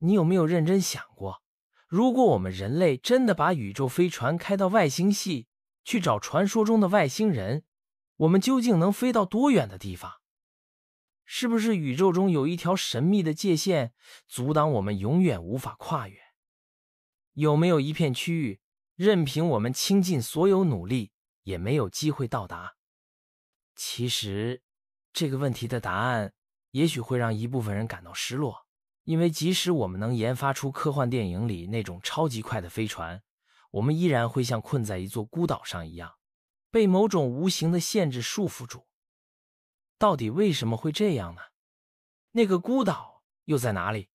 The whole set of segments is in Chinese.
你有没有认真想过，如果我们人类真的把宇宙飞船开到外星系去找传说中的外星人，我们究竟能飞到多远的地方？是不是宇宙中有一条神秘的界限阻挡我们永远无法跨越？有没有一片区域，任凭我们倾尽所有努力也没有机会到达？其实，这个问题的答案也许会让一部分人感到失落。因为即使我们能研发出科幻电影里那种超级快的飞船，我们依然会像困在一座孤岛上一样，被某种无形的限制束缚住。到底为什么会这样呢？那个孤岛又在哪里？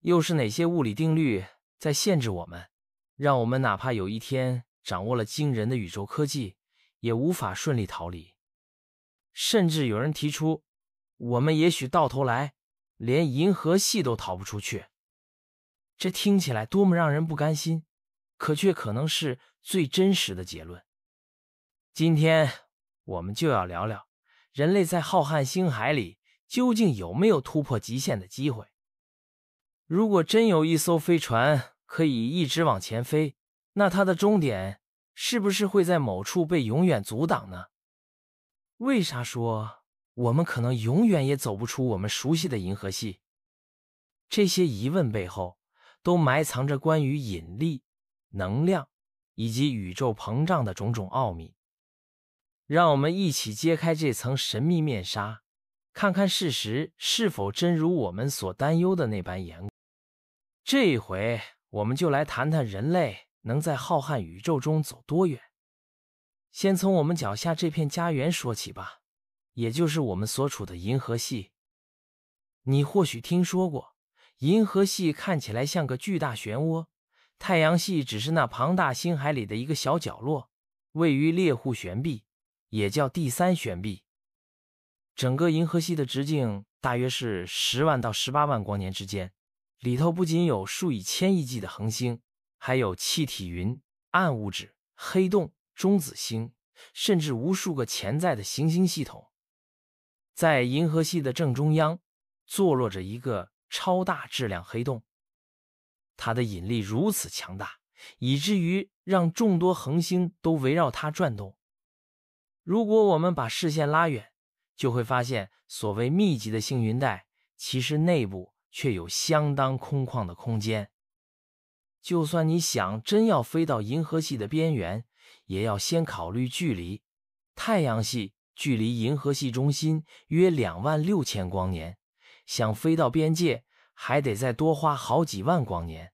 又是哪些物理定律在限制我们，让我们哪怕有一天掌握了惊人的宇宙科技，也无法顺利逃离？甚至有人提出，我们也许到头来。连银河系都逃不出去，这听起来多么让人不甘心，可却可能是最真实的结论。今天，我们就要聊聊人类在浩瀚星海里究竟有没有突破极限的机会。如果真有一艘飞船可以一直往前飞，那它的终点是不是会在某处被永远阻挡呢？为啥说？我们可能永远也走不出我们熟悉的银河系。这些疑问背后，都埋藏着关于引力、能量以及宇宙膨胀的种种奥秘。让我们一起揭开这层神秘面纱，看看事实是否真如我们所担忧的那般严酷。这一回，我们就来谈谈人类能在浩瀚宇宙中走多远。先从我们脚下这片家园说起吧。也就是我们所处的银河系，你或许听说过，银河系看起来像个巨大漩涡，太阳系只是那庞大星海里的一个小角落，位于猎户悬臂，也叫第三悬臂。整个银河系的直径大约是十万到十八万光年之间，里头不仅有数以千亿计的恒星，还有气体云、暗物质、黑洞、中子星，甚至无数个潜在的行星系统。在银河系的正中央，坐落着一个超大质量黑洞。它的引力如此强大，以至于让众多恒星都围绕它转动。如果我们把视线拉远，就会发现所谓密集的星云带，其实内部却有相当空旷的空间。就算你想真要飞到银河系的边缘，也要先考虑距离太阳系。距离银河系中心约两万六千光年，想飞到边界还得再多花好几万光年。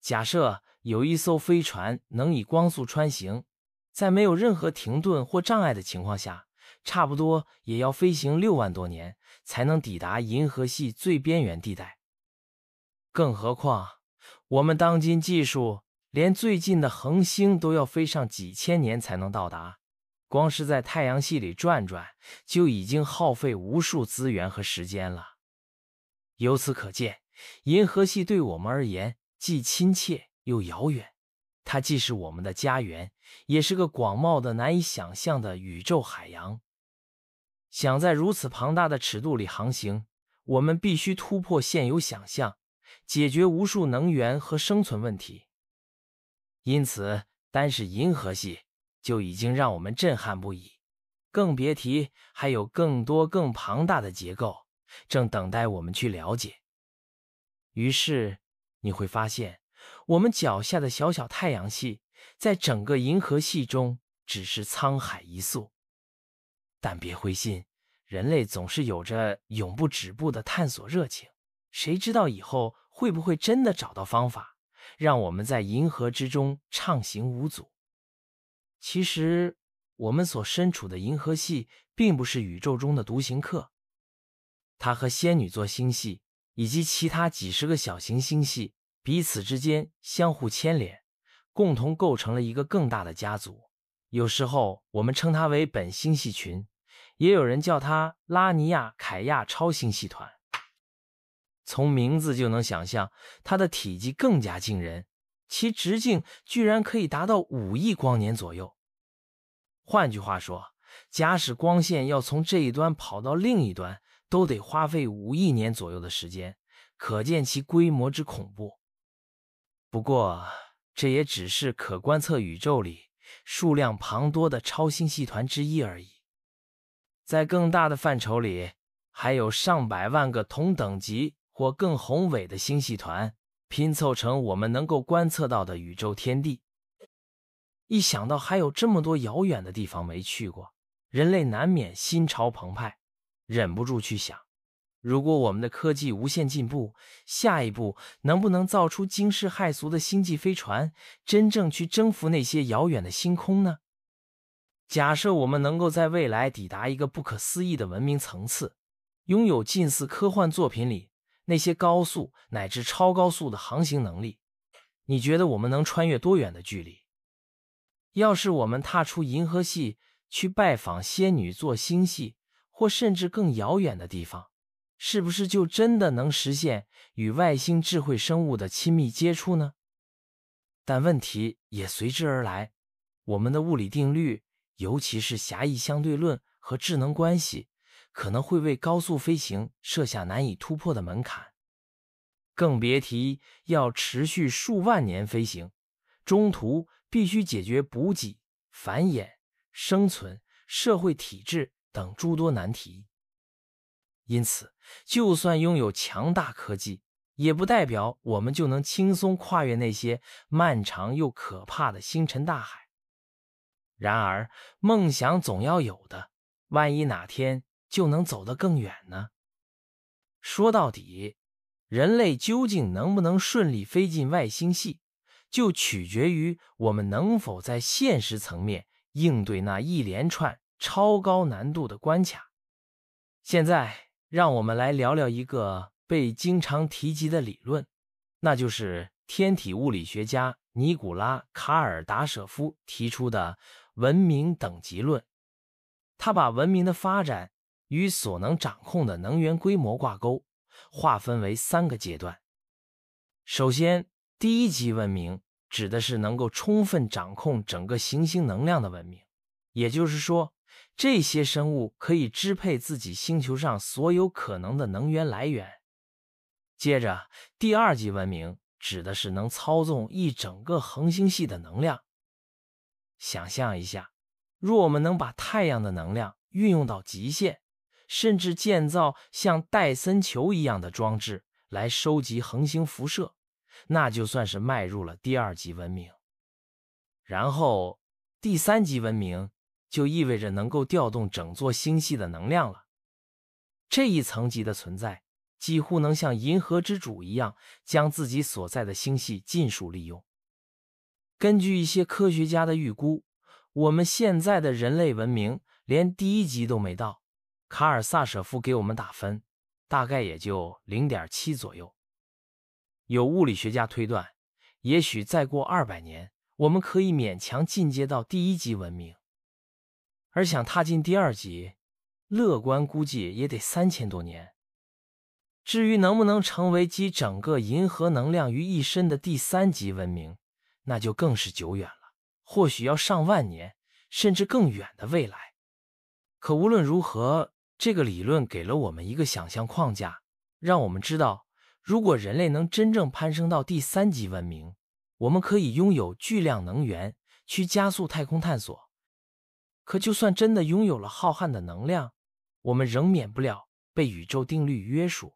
假设有一艘飞船能以光速穿行，在没有任何停顿或障碍的情况下，差不多也要飞行六万多年才能抵达银河系最边缘地带。更何况，我们当今技术连最近的恒星都要飞上几千年才能到达。光是在太阳系里转转，就已经耗费无数资源和时间了。由此可见，银河系对我们而言既亲切又遥远。它既是我们的家园，也是个广袤的、难以想象的宇宙海洋。想在如此庞大的尺度里航行，我们必须突破现有想象，解决无数能源和生存问题。因此，单是银河系。就已经让我们震撼不已，更别提还有更多更庞大的结构正等待我们去了解。于是你会发现，我们脚下的小小太阳系，在整个银河系中只是沧海一粟。但别灰心，人类总是有着永不止步的探索热情。谁知道以后会不会真的找到方法，让我们在银河之中畅行无阻？其实，我们所身处的银河系并不是宇宙中的独行客，它和仙女座星系以及其他几十个小型星系彼此之间相互牵连，共同构成了一个更大的家族。有时候我们称它为本星系群，也有人叫它拉尼亚凯亚超星系团。从名字就能想象，它的体积更加惊人。其直径居然可以达到五亿光年左右。换句话说，假使光线要从这一端跑到另一端，都得花费五亿年左右的时间，可见其规模之恐怖。不过，这也只是可观测宇宙里数量庞多的超星系团之一而已。在更大的范畴里，还有上百万个同等级或更宏伟的星系团。拼凑成我们能够观测到的宇宙天地。一想到还有这么多遥远的地方没去过，人类难免心潮澎湃，忍不住去想：如果我们的科技无限进步，下一步能不能造出惊世骇俗的星际飞船，真正去征服那些遥远的星空呢？假设我们能够在未来抵达一个不可思议的文明层次，拥有近似科幻作品里。那些高速乃至超高速的航行能力，你觉得我们能穿越多远的距离？要是我们踏出银河系去拜访仙女座星系，或甚至更遥远的地方，是不是就真的能实现与外星智慧生物的亲密接触呢？但问题也随之而来，我们的物理定律，尤其是狭义相对论和智能关系。可能会为高速飞行设下难以突破的门槛，更别提要持续数万年飞行，中途必须解决补给、繁衍、生存、社会体制等诸多难题。因此，就算拥有强大科技，也不代表我们就能轻松跨越那些漫长又可怕的星辰大海。然而，梦想总要有的，万一哪天……就能走得更远呢。说到底，人类究竟能不能顺利飞进外星系，就取决于我们能否在现实层面应对那一连串超高难度的关卡。现在，让我们来聊聊一个被经常提及的理论，那就是天体物理学家尼古拉·卡尔达舍夫提出的文明等级论。他把文明的发展。与所能掌控的能源规模挂钩，划分为三个阶段。首先，第一级文明指的是能够充分掌控整个行星能量的文明，也就是说，这些生物可以支配自己星球上所有可能的能源来源。接着，第二级文明指的是能操纵一整个恒星系的能量。想象一下，若我们能把太阳的能量运用到极限，甚至建造像戴森球一样的装置来收集恒星辐射，那就算是迈入了第二级文明。然后，第三级文明就意味着能够调动整座星系的能量了。这一层级的存在几乎能像银河之主一样，将自己所在的星系尽数利用。根据一些科学家的预估，我们现在的人类文明连第一级都没到。卡尔萨舍夫给我们打分，大概也就零点七左右。有物理学家推断，也许再过二百年，我们可以勉强进阶到第一级文明，而想踏进第二级，乐观估计也得三千多年。至于能不能成为集整个银河能量于一身的第三级文明，那就更是久远了，或许要上万年，甚至更远的未来。可无论如何。这个理论给了我们一个想象框架，让我们知道，如果人类能真正攀升到第三级文明，我们可以拥有巨量能源去加速太空探索。可就算真的拥有了浩瀚的能量，我们仍免不了被宇宙定律约束，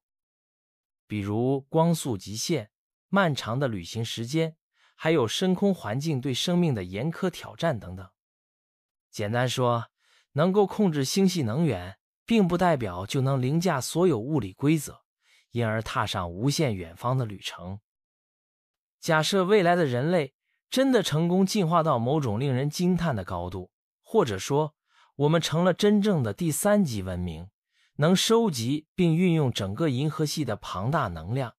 比如光速极限、漫长的旅行时间，还有深空环境对生命的严苛挑战等等。简单说，能够控制星系能源。并不代表就能凌驾所有物理规则，因而踏上无限远方的旅程。假设未来的人类真的成功进化到某种令人惊叹的高度，或者说我们成了真正的第三级文明，能收集并运用整个银河系的庞大能量，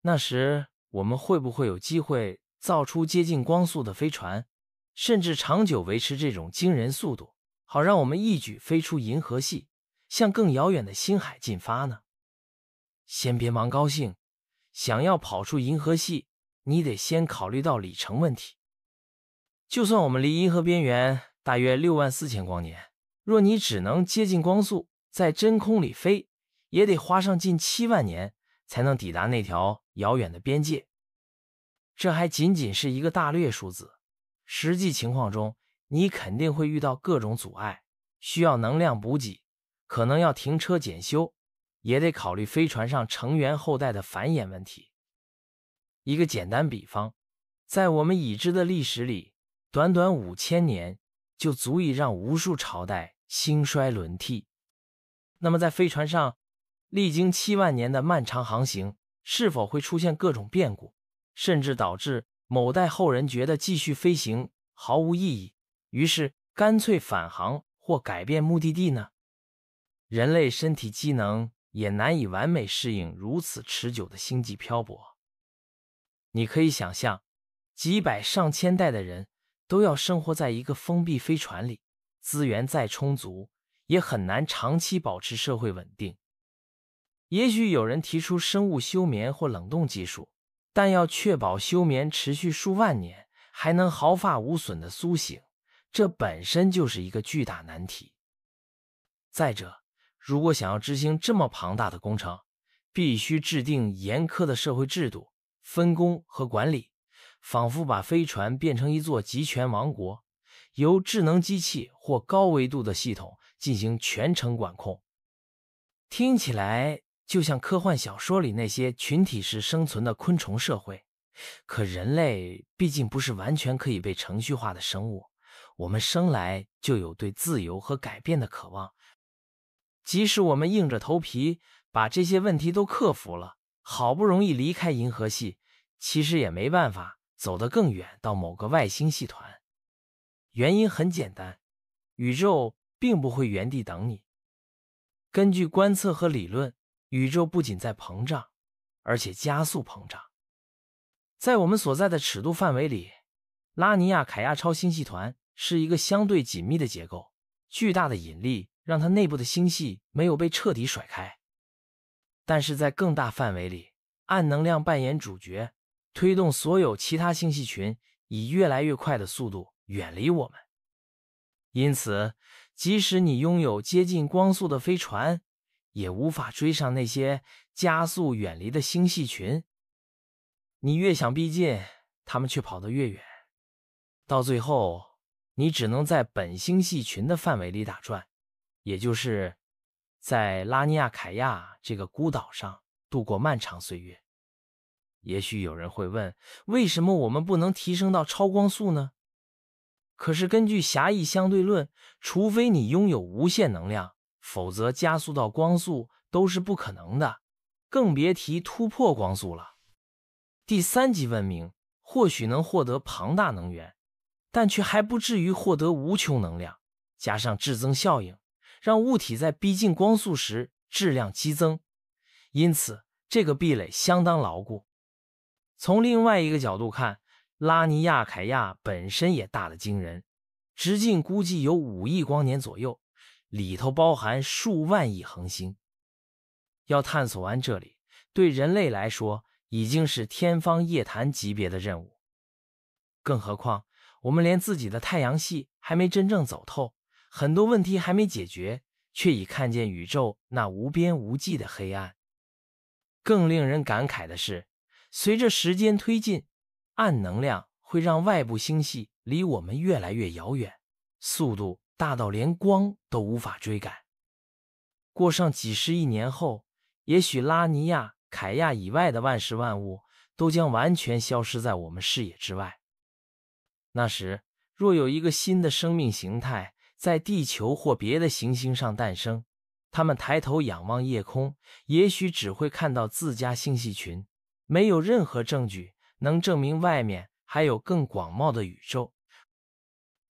那时我们会不会有机会造出接近光速的飞船，甚至长久维持这种惊人速度？好，让我们一举飞出银河系，向更遥远的星海进发呢？先别忙高兴，想要跑出银河系，你得先考虑到里程问题。就算我们离银河边缘大约六万四千光年，若你只能接近光速，在真空里飞，也得花上近七万年才能抵达那条遥远的边界。这还仅仅是一个大略数字，实际情况中。你肯定会遇到各种阻碍，需要能量补给，可能要停车检修，也得考虑飞船上成员后代的繁衍问题。一个简单比方，在我们已知的历史里，短短五千年就足以让无数朝代兴衰轮替。那么，在飞船上历经七万年的漫长航行，是否会出现各种变故，甚至导致某代后人觉得继续飞行毫无意义？于是，干脆返航或改变目的地呢？人类身体机能也难以完美适应如此持久的星际漂泊。你可以想象，几百上千代的人都要生活在一个封闭飞船里，资源再充足，也很难长期保持社会稳定。也许有人提出生物休眠或冷冻技术，但要确保休眠持续数万年，还能毫发无损的苏醒。这本身就是一个巨大难题。再者，如果想要执行这么庞大的工程，必须制定严苛的社会制度、分工和管理，仿佛把飞船变成一座集权王国，由智能机器或高维度的系统进行全程管控。听起来就像科幻小说里那些群体式生存的昆虫社会，可人类毕竟不是完全可以被程序化的生物。我们生来就有对自由和改变的渴望，即使我们硬着头皮把这些问题都克服了，好不容易离开银河系，其实也没办法走得更远到某个外星系团。原因很简单，宇宙并不会原地等你。根据观测和理论，宇宙不仅在膨胀，而且加速膨胀。在我们所在的尺度范围里，拉尼亚凯亚超星系团。是一个相对紧密的结构，巨大的引力让它内部的星系没有被彻底甩开，但是在更大范围里，暗能量扮演主角，推动所有其他星系群以越来越快的速度远离我们。因此，即使你拥有接近光速的飞船，也无法追上那些加速远离的星系群。你越想逼近，它们却跑得越远，到最后。你只能在本星系群的范围里打转，也就是在拉尼亚凯亚这个孤岛上度过漫长岁月。也许有人会问，为什么我们不能提升到超光速呢？可是根据狭义相对论，除非你拥有无限能量，否则加速到光速都是不可能的，更别提突破光速了。第三级文明或许能获得庞大能源。但却还不至于获得无穷能量，加上质增效应，让物体在逼近光速时质量激增，因此这个壁垒相当牢固。从另外一个角度看，拉尼亚凯亚本身也大得惊人，直径估计有五亿光年左右，里头包含数万亿恒星。要探索完这里，对人类来说已经是天方夜谭级别的任务，更何况。我们连自己的太阳系还没真正走透，很多问题还没解决，却已看见宇宙那无边无际的黑暗。更令人感慨的是，随着时间推进，暗能量会让外部星系离我们越来越遥远，速度大到连光都无法追赶。过上几十亿年后，也许拉尼亚凯亚以外的万事万物都将完全消失在我们视野之外。那时，若有一个新的生命形态在地球或别的行星上诞生，他们抬头仰望夜空，也许只会看到自家星系群，没有任何证据能证明外面还有更广袤的宇宙。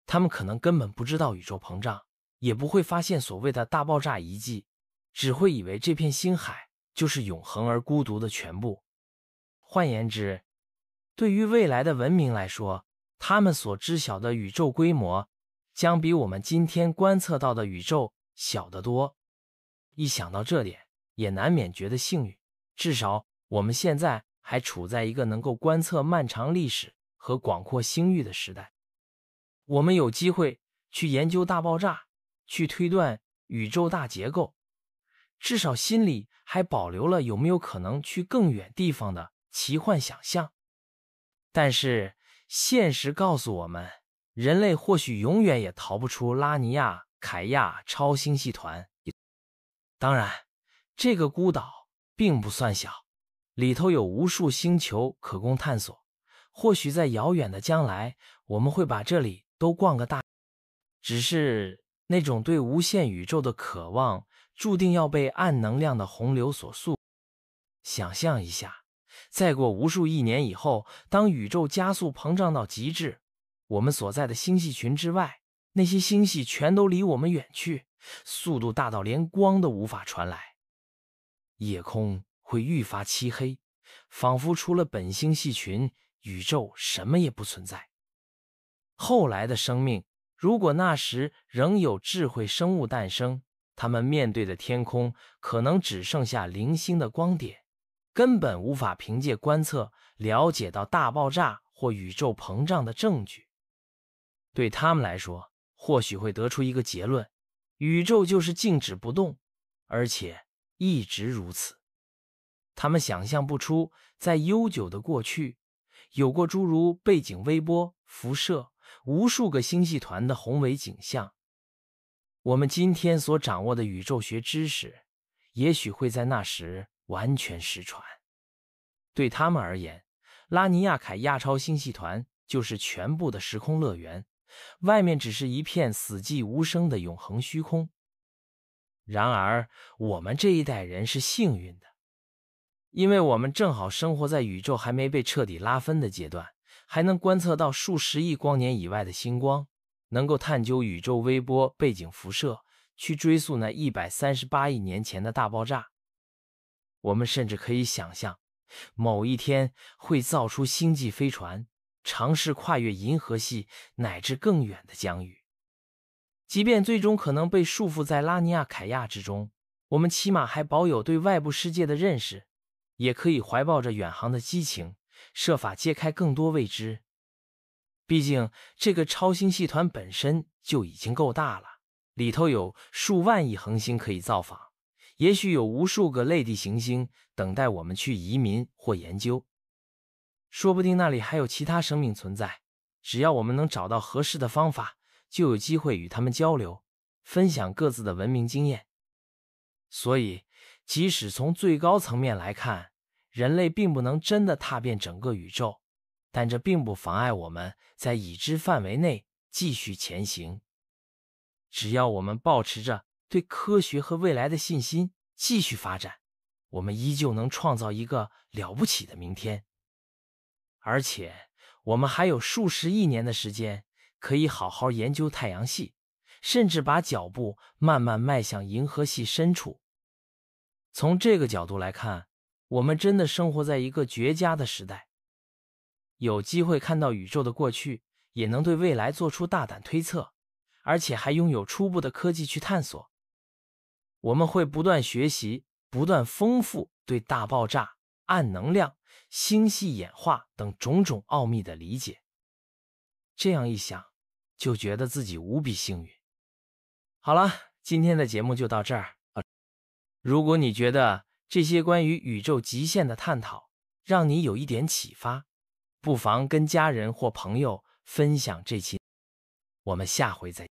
他们可能根本不知道宇宙膨胀，也不会发现所谓的大爆炸遗迹，只会以为这片星海就是永恒而孤独的全部。换言之，对于未来的文明来说，他们所知晓的宇宙规模，将比我们今天观测到的宇宙小得多。一想到这点，也难免觉得幸运。至少我们现在还处在一个能够观测漫长历史和广阔星域的时代。我们有机会去研究大爆炸，去推断宇宙大结构。至少心里还保留了有没有可能去更远地方的奇幻想象。但是。现实告诉我们，人类或许永远也逃不出拉尼亚凯亚超星系团。当然，这个孤岛并不算小，里头有无数星球可供探索。或许在遥远的将来，我们会把这里都逛个大。只是那种对无限宇宙的渴望，注定要被暗能量的洪流所束。想象一下。再过无数亿年以后，当宇宙加速膨胀到极致，我们所在的星系群之外，那些星系全都离我们远去，速度大到连光都无法传来。夜空会愈发漆黑，仿佛除了本星系群，宇宙什么也不存在。后来的生命，如果那时仍有智慧生物诞生，他们面对的天空可能只剩下零星的光点。根本无法凭借观测了解到大爆炸或宇宙膨胀的证据。对他们来说，或许会得出一个结论：宇宙就是静止不动，而且一直如此。他们想象不出在悠久的过去，有过诸如背景微波辐射、无数个星系团的宏伟景象。我们今天所掌握的宇宙学知识，也许会在那时。完全失传。对他们而言，拉尼亚凯亚超星系团就是全部的时空乐园，外面只是一片死寂无声的永恒虚空。然而，我们这一代人是幸运的，因为我们正好生活在宇宙还没被彻底拉分的阶段，还能观测到数十亿光年以外的星光，能够探究宇宙微波背景辐射，去追溯那一百三十八亿年前的大爆炸。我们甚至可以想象，某一天会造出星际飞船，尝试跨越银河系乃至更远的疆域。即便最终可能被束缚在拉尼亚凯亚之中，我们起码还保有对外部世界的认识，也可以怀抱着远航的激情，设法揭开更多未知。毕竟，这个超星系团本身就已经够大了，里头有数万亿恒星可以造访。也许有无数个类地行星等待我们去移民或研究，说不定那里还有其他生命存在。只要我们能找到合适的方法，就有机会与他们交流，分享各自的文明经验。所以，即使从最高层面来看，人类并不能真的踏遍整个宇宙，但这并不妨碍我们在已知范围内继续前行。只要我们保持着。对科学和未来的信心继续发展，我们依旧能创造一个了不起的明天。而且我们还有数十亿年的时间可以好好研究太阳系，甚至把脚步慢慢迈向银河系深处。从这个角度来看，我们真的生活在一个绝佳的时代，有机会看到宇宙的过去，也能对未来做出大胆推测，而且还拥有初步的科技去探索。我们会不断学习，不断丰富对大爆炸、暗能量、星系演化等种种奥秘的理解。这样一想，就觉得自己无比幸运。好了，今天的节目就到这儿。如果你觉得这些关于宇宙极限的探讨让你有一点启发，不妨跟家人或朋友分享这期。我们下回再。